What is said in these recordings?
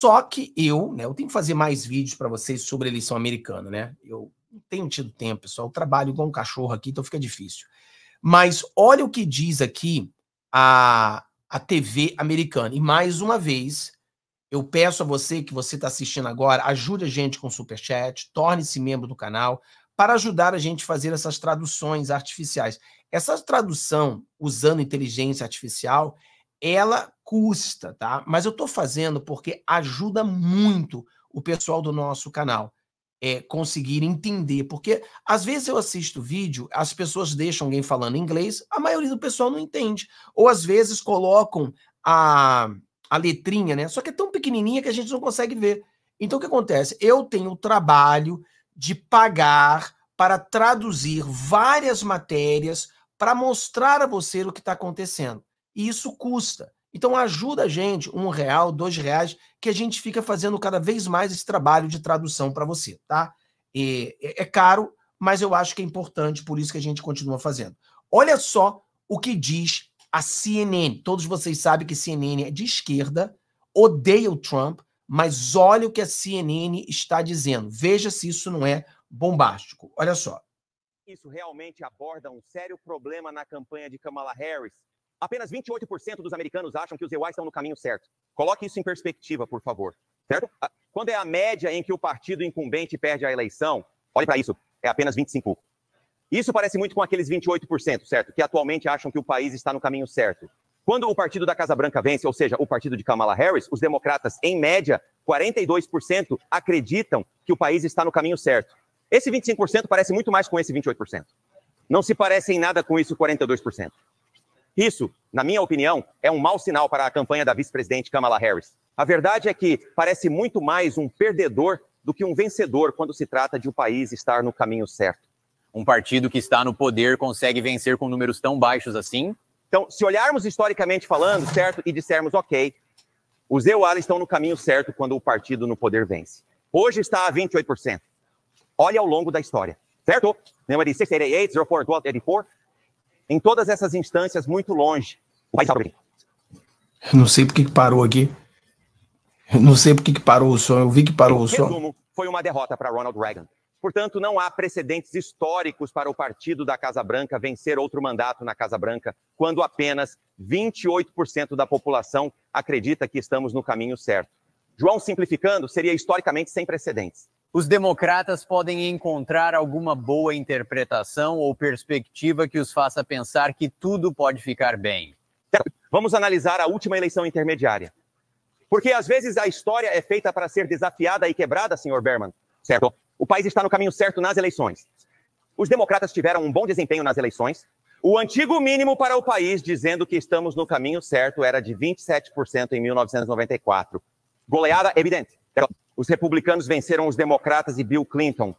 Só que eu, né, eu tenho que fazer mais vídeos para vocês sobre a eleição americana, né? Eu não tenho tido tempo, pessoal. Eu trabalho igual um cachorro aqui, então fica difícil. Mas olha o que diz aqui a, a TV americana. E mais uma vez, eu peço a você que você está assistindo agora, ajude a gente com o Superchat, torne-se membro do canal para ajudar a gente a fazer essas traduções artificiais. Essa tradução usando inteligência artificial ela custa, tá? Mas eu estou fazendo porque ajuda muito o pessoal do nosso canal é, conseguir entender. Porque às vezes eu assisto vídeo, as pessoas deixam alguém falando inglês, a maioria do pessoal não entende. Ou às vezes colocam a, a letrinha, né? Só que é tão pequenininha que a gente não consegue ver. Então o que acontece? Eu tenho o trabalho de pagar para traduzir várias matérias para mostrar a você o que está acontecendo. E isso custa. Então ajuda a gente, um real, dois reais, que a gente fica fazendo cada vez mais esse trabalho de tradução para você, tá? E, é caro, mas eu acho que é importante, por isso que a gente continua fazendo. Olha só o que diz a CNN. Todos vocês sabem que CNN é de esquerda, odeia o Trump, mas olha o que a CNN está dizendo. Veja se isso não é bombástico. Olha só. Isso realmente aborda um sério problema na campanha de Kamala Harris Apenas 28% dos americanos acham que os EUA estão no caminho certo. Coloque isso em perspectiva, por favor. Certo? Quando é a média em que o partido incumbente perde a eleição, olhe para isso, é apenas 25%. Isso parece muito com aqueles 28%, certo? Que atualmente acham que o país está no caminho certo. Quando o partido da Casa Branca vence, ou seja, o partido de Kamala Harris, os democratas, em média, 42% acreditam que o país está no caminho certo. Esse 25% parece muito mais com esse 28%. Não se parece em nada com isso 42%. Isso, na minha opinião, é um mau sinal para a campanha da vice-presidente Kamala Harris. A verdade é que parece muito mais um perdedor do que um vencedor quando se trata de o um país estar no caminho certo. Um partido que está no poder consegue vencer com números tão baixos assim? Então, se olharmos historicamente falando, certo, e dissermos, ok, os EUALA estão no caminho certo quando o partido no poder vence. Hoje está a 28%. Olha ao longo da história, certo? Número 68, 04, 12, 84 em todas essas instâncias muito longe. O país Não sei por que parou aqui. Não sei por que parou o som. Eu vi que parou em o som. Resumo, foi uma derrota para Ronald Reagan. Portanto, não há precedentes históricos para o partido da Casa Branca vencer outro mandato na Casa Branca, quando apenas 28% da população acredita que estamos no caminho certo. João, simplificando, seria historicamente sem precedentes os democratas podem encontrar alguma boa interpretação ou perspectiva que os faça pensar que tudo pode ficar bem. Vamos analisar a última eleição intermediária. Porque às vezes a história é feita para ser desafiada e quebrada, senhor Berman. Certo. O país está no caminho certo nas eleições. Os democratas tiveram um bom desempenho nas eleições. O antigo mínimo para o país, dizendo que estamos no caminho certo, era de 27% em 1994. Goleada evidente. Certo? Os republicanos venceram os democratas e Bill Clinton.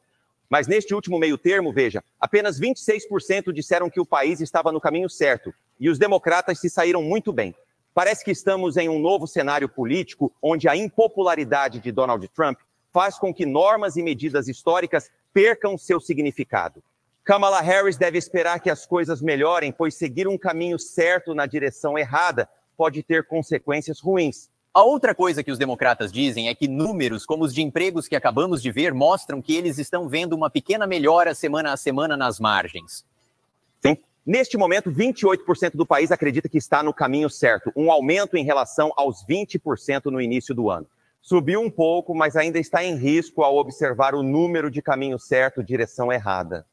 Mas neste último meio termo, veja, apenas 26% disseram que o país estava no caminho certo e os democratas se saíram muito bem. Parece que estamos em um novo cenário político onde a impopularidade de Donald Trump faz com que normas e medidas históricas percam seu significado. Kamala Harris deve esperar que as coisas melhorem, pois seguir um caminho certo na direção errada pode ter consequências ruins. A outra coisa que os democratas dizem é que números como os de empregos que acabamos de ver mostram que eles estão vendo uma pequena melhora semana a semana nas margens. Sim. Neste momento, 28% do país acredita que está no caminho certo, um aumento em relação aos 20% no início do ano. Subiu um pouco, mas ainda está em risco ao observar o número de caminho certo, direção errada.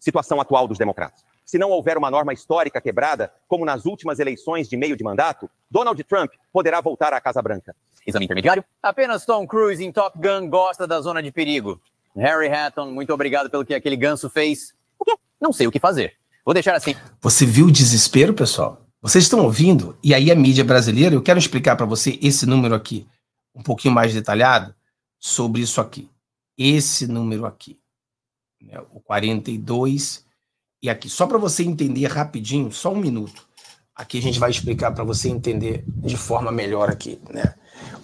Situação atual dos democratas se não houver uma norma histórica quebrada, como nas últimas eleições de meio de mandato, Donald Trump poderá voltar à Casa Branca. Exame intermediário. Apenas Tom Cruise em Top Gun gosta da zona de perigo. Harry Hatton, muito obrigado pelo que aquele ganso fez. O quê? Não sei o que fazer. Vou deixar assim. Você viu o desespero, pessoal? Vocês estão ouvindo? E aí a mídia brasileira, eu quero explicar para você esse número aqui, um pouquinho mais detalhado sobre isso aqui. Esse número aqui, né, o 42 e aqui, só para você entender rapidinho, só um minuto. Aqui a gente vai explicar para você entender de forma melhor aqui, né?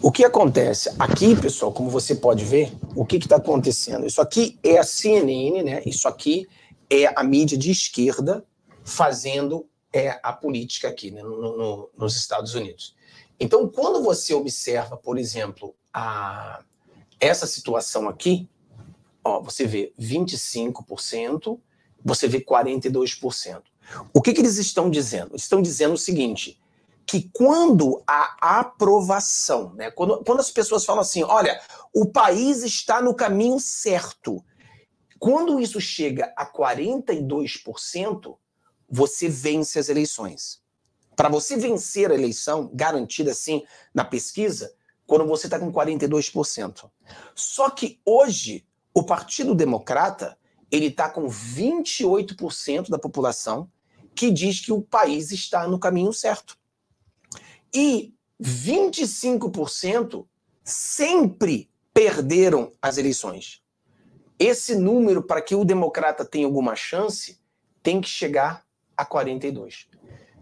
O que acontece? Aqui, pessoal, como você pode ver, o que está acontecendo? Isso aqui é a CNN, né? Isso aqui é a mídia de esquerda fazendo é, a política aqui né? no, no, nos Estados Unidos. Então, quando você observa, por exemplo, a, essa situação aqui, ó, você vê 25%, você vê 42%. O que, que eles estão dizendo? Eles estão dizendo o seguinte: que quando a aprovação, né, quando, quando as pessoas falam assim, olha, o país está no caminho certo, quando isso chega a 42%, você vence as eleições. Para você vencer a eleição, garantida assim na pesquisa, quando você está com 42%. Só que hoje, o Partido Democrata ele está com 28% da população que diz que o país está no caminho certo. E 25% sempre perderam as eleições. Esse número, para que o democrata tenha alguma chance, tem que chegar a 42.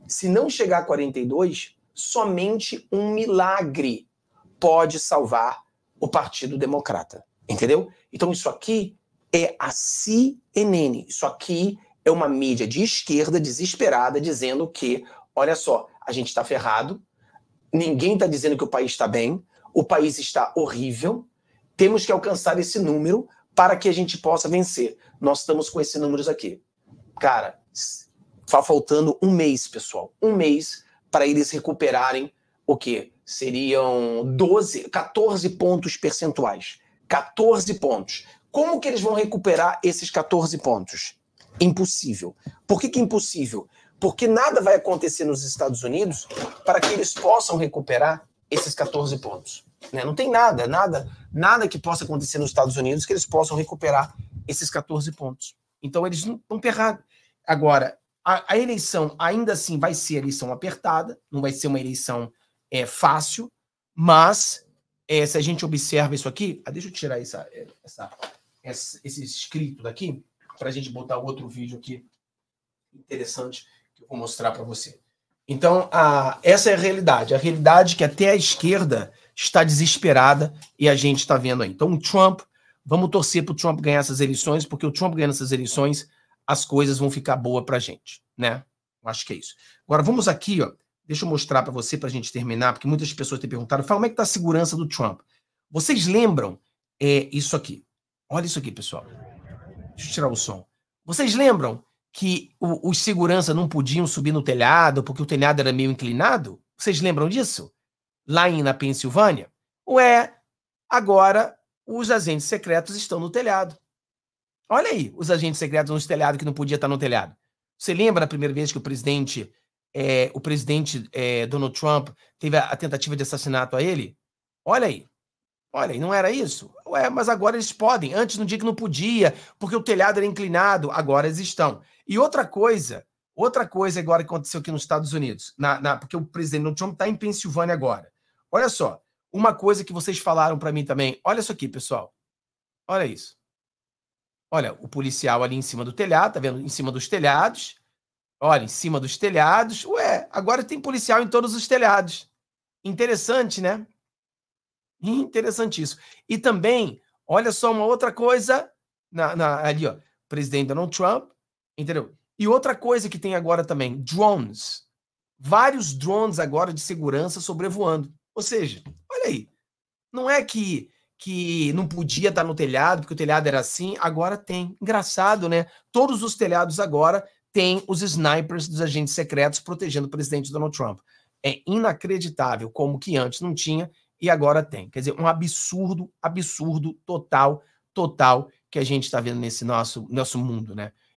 Se não chegar a 42, somente um milagre pode salvar o Partido Democrata. Entendeu? Então, isso aqui é a CNN. Isso aqui é uma mídia de esquerda desesperada dizendo que, olha só, a gente está ferrado, ninguém está dizendo que o país está bem, o país está horrível, temos que alcançar esse número para que a gente possa vencer. Nós estamos com esses números aqui. Cara, está faltando um mês, pessoal. Um mês para eles recuperarem o que seriam 12, 14 pontos percentuais. 14 pontos. Como que eles vão recuperar esses 14 pontos? Impossível. Por que, que impossível? Porque nada vai acontecer nos Estados Unidos para que eles possam recuperar esses 14 pontos. Né? Não tem nada, nada, nada que possa acontecer nos Estados Unidos que eles possam recuperar esses 14 pontos. Então eles estão ferrados. Agora, a, a, eleição ainda assim vai ser eleição apertada, não vai ser uma eleição é, fácil, mas é, se a gente observa isso aqui. Ah, deixa eu tirar essa, essa esse, escrito daqui para a gente botar outro vídeo aqui interessante que eu vou mostrar para você. Então, a, essa é a realidade. A realidade é que até a esquerda está desesperada e a gente está vendo aí. Então, o Trump, vamos torcer para o Trump ganhar essas eleições, porque o Trump ganhando essas eleições, as coisas vão ficar boas para a gente, né? Eu acho que é isso. Agora, vamos aqui, ó. Deixa eu mostrar para você, para a gente terminar, porque muitas pessoas têm perguntado, fala, como é que está a segurança do Trump? Vocês lembram é, isso aqui? Olha isso aqui, pessoal. Deixa eu tirar o som. Vocês lembram que o, os segurança não podiam subir no telhado porque o telhado era meio inclinado? Vocês lembram disso? Lá em, na Pensilvânia? Ué, agora os agentes secretos estão no telhado. Olha aí, os agentes secretos no telhado que não podia estar no telhado. Você lembra a primeira vez que o presidente, é, o presidente é, Donald Trump teve a, a tentativa de assassinato a ele? Olha aí, olha aí, não era isso? Ué, mas agora eles podem. Antes, no dia que não podia, porque o telhado era inclinado, agora eles estão. E outra coisa, outra coisa agora que aconteceu aqui nos Estados Unidos, na, na porque o presidente Donald Trump está em Pensilvânia agora. Olha só, uma coisa que vocês falaram para mim também. Olha isso aqui, pessoal. Olha isso. Olha, o policial ali em cima do telhado, tá vendo? Em cima dos telhados. Olha, em cima dos telhados. Ué, agora tem policial em todos os telhados. Interessante, né? Interessantíssimo. E também, olha só uma outra coisa na, na, ali, ó. Presidente Donald Trump, entendeu? E outra coisa que tem agora também, drones. Vários drones agora de segurança sobrevoando. Ou seja, olha aí. Não é que que não podia estar no telhado, porque o telhado era assim, agora tem. Engraçado, né? Todos os telhados agora têm os snipers dos agentes secretos protegendo o presidente Donald Trump. É inacreditável como que antes não tinha e agora tem. Quer dizer, um absurdo, absurdo total, total que a gente está vendo nesse nosso, nosso mundo, né?